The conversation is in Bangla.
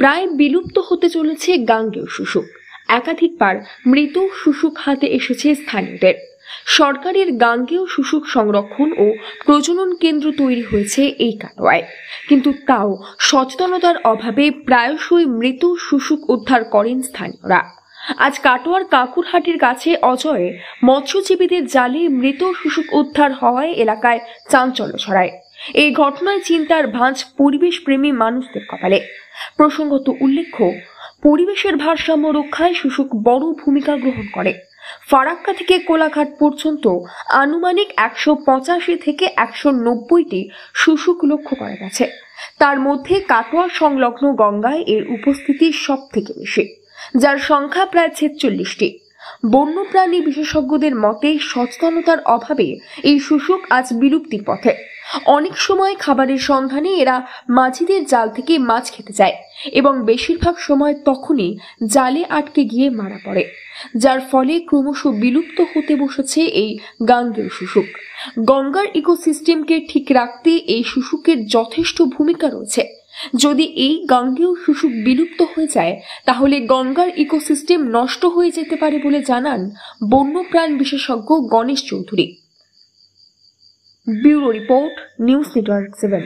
প্রায় বিলুপ্ত হতে চলেছে গাঙ্গেয় শুশুক একাধিকবার মৃত শুশুক হাতে এসেছে স্থানীয়দের সরকারের গাঙ্গেয় শুশুক সংরক্ষণ ও প্রজনন কেন্দ্র তৈরি হয়েছে এই কাটোয়ায় কিন্তু তাও সচেতনতার অভাবে প্রায়শই মৃত শুশুক উদ্ধার করেন স্থানীয়রা আজ কাটোয়ার কাকুরহাটির কাছে অজয়ে মৎস্যজীবীদের জালে মৃত শুশুক উদ্ধার হওয়ায় এলাকায় চাঞ্চল্য ছড়ায় এই ঘটনায় চিন্তার ভাঁজ পরিবেশ প্রেমী মানুষদের কপালে প্রসঙ্গত উল্লেখ্য পরিবেশের ভারসাম্য রক্ষায় শুশুক বড় ভূমিকা গ্রহণ করে ফারাক্কা থেকে কোলাঘাট পর্যন্ত আনুমানিক একশো পঁচাশি থেকে একশো নব্বইটি শুশুক লক্ষ্য করা গেছে তার মধ্যে কাটোয়া সংলগ্ন গঙ্গায় এর উপস্থিতি সব থেকে বেশি যার সংখ্যা প্রায় ছেচল্লিশটি বন্যপ্রাণী বিশেষজ্ঞদের মতে সচেতনতার অভাবে এই শোষক আজ বিলুপ্তির পথে অনেক সময় খাবারের সন্ধানে এরা মাঝিদের জাল থেকে মাছ খেতে যায় এবং বেশিরভাগ সময় তখনই জালে আটকে গিয়ে মারা পড়ে যার ফলে ক্রমশ বিলুপ্ত হতে বসেছে এই গাঙ্গের শুশুক গঙ্গার ইকোসিস্টেমকে ঠিক রাখতে এই শুশুকের যথেষ্ট ভূমিকা রয়েছে যদি এই গাঙ্গেয় শিশু বিলুপ্ত হয়ে যায় তাহলে গঙ্গার ইকোসিস্টেম নষ্ট হয়ে যেতে পারে বলে জানান বন্যপ্রাণ বিশেষজ্ঞ Ganesh Chowdhury bureau report news network seven